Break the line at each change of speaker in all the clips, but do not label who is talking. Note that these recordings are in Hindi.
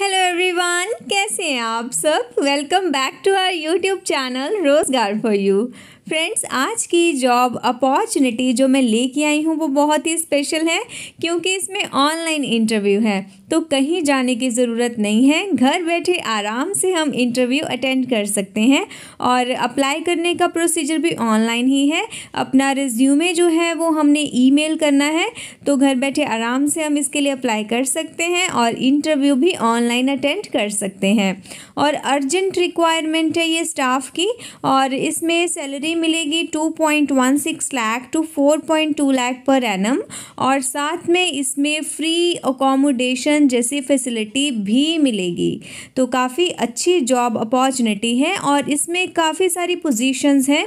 हेलो एवरीवन कैसे हैं आप सब welcome back to our YouTube channel Rozgar for you friends आज की जॉब अपॉर्चुनिटी जो मैं लेके आई हूँ वो बहुत ही स्पेशल है क्योंकि इसमें ऑनलाइन इंटरव्यू है तो कहीं जाने की ज़रूरत नहीं है घर बैठे आराम से हम इंटरव्यू अटेंड कर सकते हैं और अप्लाई करने का प्रोसीजर भी ऑनलाइन ही है अपना रिज्यूमे जो है वो हमने ईमेल करना है तो घर बैठे आराम से हम इसके लिए अप्लाई कर सकते हैं और इंटरव्यू भी ऑन ऑनलाइन अटेंड कर सकते हैं और अर्जेंट रिक्वायरमेंट है ये स्टाफ की और इसमें सैलरी मिलेगी two point one six lakh to four point two lakh per annum और साथ में इसमें फ्री अकोमोडेशन जैसी फैसिलिटी भी मिलेगी तो काफ़ी अच्छी जॉब अपॉर्चुनिटी है और इसमें काफ़ी सारी पोजीशंस हैं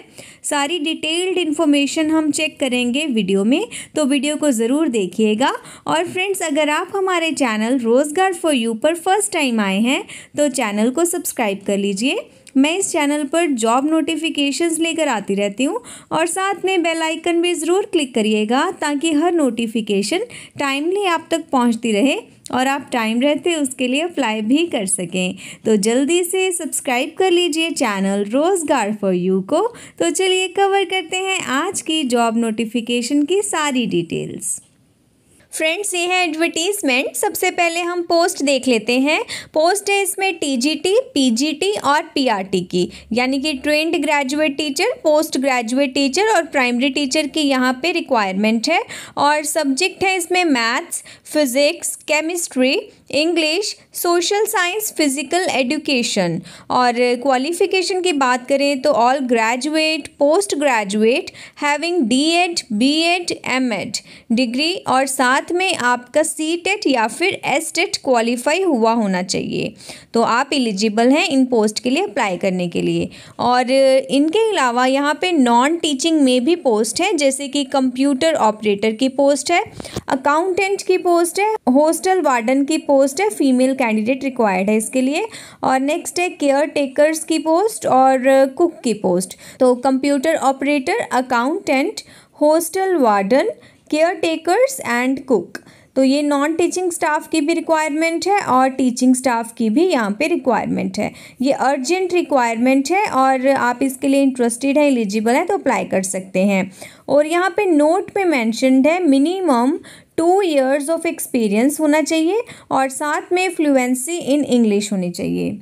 सारी डिटेल्ड इन्फॉर्मेशन हम चेक करेंगे वीडियो में तो वीडियो को ज़रूर देखिएगा और फ्रेंड्स अगर आप हमारे चैनल रोज़गार फॉर यू पर फर्स्ट टाइम आए हैं तो चैनल को सब्सक्राइब कर लीजिए मैं इस चैनल पर जॉब नोटिफिकेशंस लेकर आती रहती हूँ और साथ में बेल आइकन भी ज़रूर क्लिक करिएगा ताकि हर नोटिफिकेशन टाइमली आप तक पहुँचती रहे और आप टाइम रहते उसके लिए अप्लाई भी कर सकें तो जल्दी से सब्सक्राइब कर लीजिए चैनल रोज़गार फॉर यू को तो चलिए कवर करते हैं आज की जॉब नोटिफिकेशन की सारी डिटेल्स फ्रेंड्स ये है एडवर्टीज़मेंट सबसे पहले हम पोस्ट देख लेते हैं पोस्ट है इसमें टीजीटी, पीजीटी और पीआरटी की यानी कि trained graduate teacher post graduate teacher और प्राइमरी टीचर की यहाँ पे रिक्वायरमेंट है और सब्जेक्ट है इसमें maths physics chemistry English social science physical education और क्वालिफ़िकेशन की बात करें तो all graduate post graduate having D Ed B Ed M Ed degree और साथ में आपका सी टेट या फिर एस टेट क्वालिफाई हुआ होना चाहिए तो आप एलिजिबल हैं इन पोस्ट के लिए अप्लाई करने के लिए और इनके अलावा यहाँ पे नॉन टीचिंग में भी पोस्ट है जैसे कि कंप्यूटर ऑपरेटर की पोस्ट है अकाउंटेंट की पोस्ट है हॉस्टल वार्डन की पोस्ट पोस्ट है फीमेल कैंडिडेट रिक्वायर्ड है इसके लिए और नेक्स्ट है केयर टेकर्स की पोस्ट और कुक uh, की पोस्ट तो computer operator accountant hostel warden care takers and cook तो ये नॉन टीचिंग स्टाफ की भी रिक्वायरमेंट है और टीचिंग स्टाफ की भी यहाँ पे रिक्वायरमेंट है ये अर्जेंट रिक्वायरमेंट है और आप इसके लिए इंटरेस्टेड हैं एलिजिबल हैं तो अप्लाई कर सकते हैं और यहाँ पे नोट पे मेंशनड है minimum two years of experience होना चाहिए और साथ में फ्लुएंसी इन इंग्लिश होनी चाहिए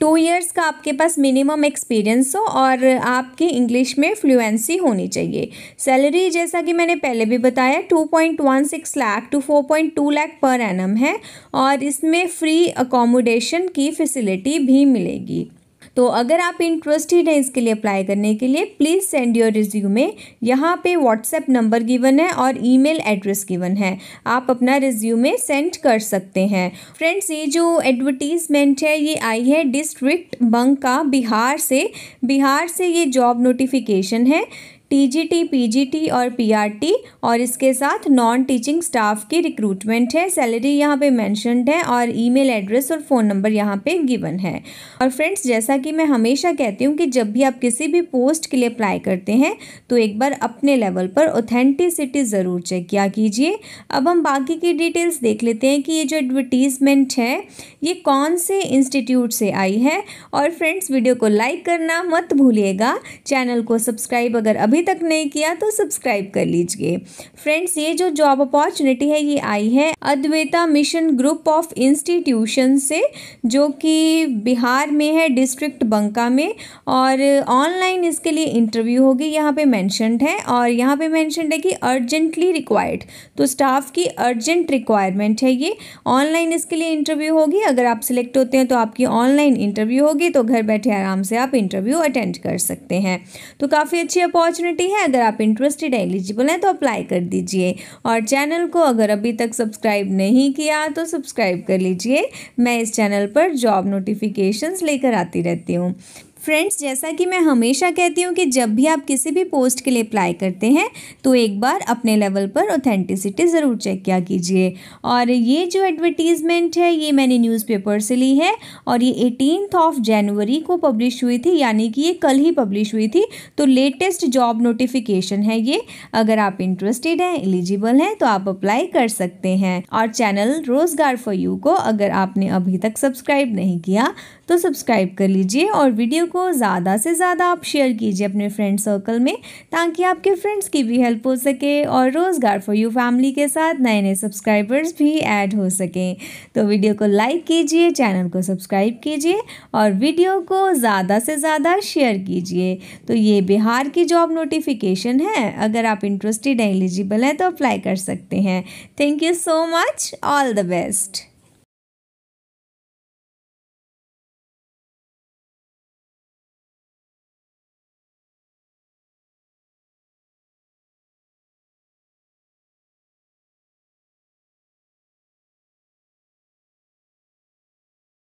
टू ईयर्स का आपके पास मिनिमम एक्सपीरियंस हो और आपकी इंग्लिश में फ्लुएंसी होनी चाहिए सैलरी जैसा कि मैंने पहले भी बताया two point one six lakh to four point two lakh per annum है और इसमें फ्री अकोमोडेशन की फैसिलिटी भी मिलेगी तो अगर आप इंटरेस्टेड हैं इसके लिए अप्लाई करने के लिए प्लीज़ सेंड योर रिज्यूमे यहाँ पे व्हाट्सएप नंबर गिवन है और ईमेल एड्रेस गिवन है आप अपना रिज्यूमे सेंड कर सकते हैं फ्रेंड्स ये जो एडवर्टीज़मेंट है ये आई है डिस्ट्रिक्ट बंका का बिहार से बिहार से ये जॉब नोटिफिकेशन है टीजीटी, पीजीटी और पीआरटी और इसके साथ नॉन टीचिंग स्टाफ की रिक्रूटमेंट है सैलरी यहाँ पे मैंशनड है और ईमेल एड्रेस और फ़ोन नंबर यहाँ पे गिवन है और फ्रेंड्स जैसा कि मैं हमेशा कहती हूँ कि जब भी आप किसी भी पोस्ट के लिए अप्लाई करते हैं तो एक बार अपने लेवल पर ऑथेंटिसिटी ज़रूर चेक किया कीजिए अब हम बाकी की डिटेल्स देख लेते हैं कि ये जो एडवर्टीज़मेंट है ये कौन से इंस्टीट्यूट से आई है और फ्रेंड्स वीडियो को लाइक करना मत भूलिएगा चैनल को सब्सक्राइब अगर अभी अभी तक नहीं किया तो सब्सक्राइब कर लीजिए फ्रेंड्स ये जो जॉब अपॉर्चुनिटी है ये आई है Advaita mission group of institution से जो कि बिहार में है डिस्ट्रिक्ट बंका में और ऑनलाइन इसके लिए इंटरव्यू होगी यहाँ पे मैंशनड है और यहाँ पे मैंशनड है कि अर्जेंटली रिक्वायर्ड तो स्टाफ की अर्जेंट रिक्वायरमेंट है ये ऑनलाइन इसके लिए इंटरव्यू होगी अगर आप सिलेक्ट होते हैं तो आपकी ऑनलाइन इंटरव्यू होगी तो घर बैठे आराम से आप इंटरव्यू अटेंड कर सकते हैं तो काफ़ी अच्छी अपॉर्चुनिटी अपॉर्चुनिटी है अगर आप इंटरेस्टेड हैं एलिजिबल हैं तो अप्लाई कर दीजिए और चैनल को अगर अभी तक सब्सक्राइब नहीं किया तो सब्सक्राइब कर लीजिए मैं इस चैनल पर जॉब नोटिफिकेशंस लेकर आती रहती हूँ फ्रेंड्स जैसा कि मैं हमेशा कहती हूँ कि जब भी आप किसी भी पोस्ट के लिए अप्लाई करते हैं तो एक बार अपने लेवल पर ऑथेंटिसिटी ज़रूर चेक किया कीजिए और ये जो एडवर्टीज़मेंट है ये मैंने न्यूज़पेपर से ली है और ये एटीनथ ऑफ जनवरी को पब्लिश हुई थी यानी कि ये कल ही पब्लिश हुई थी तो लेटेस्ट जॉब नोटिफिकेशन है ये अगर आप इंटरेस्टेड हैं एलिजिबल हैं तो आप अप्लाई कर सकते हैं और चैनल रोज़गार फॉर यू को अगर आपने अभी तक सब्सक्राइब नहीं किया तो सब्सक्राइब कर लीजिए और वीडियो को ज़्यादा से ज़्यादा आप शेयर कीजिए अपने फ्रेंड सर्कल में ताकि आपके फ्रेंड्स की भी हेल्प हो सके और रोज़गार फॉर यू फैमिली के साथ नए नए सब्सक्राइबर्स भी ऐड हो सकें तो वीडियो को लाइक कीजिए चैनल को सब्सक्राइब कीजिए और वीडियो को ज़्यादा से ज़्यादा शेयर कीजिए तो ये बिहार की जॉब नोटिफिकेशन है अगर आप इंटरेस्टेड एलिजिबल हैं तो अप्लाई कर सकते हैं thank you so much all the best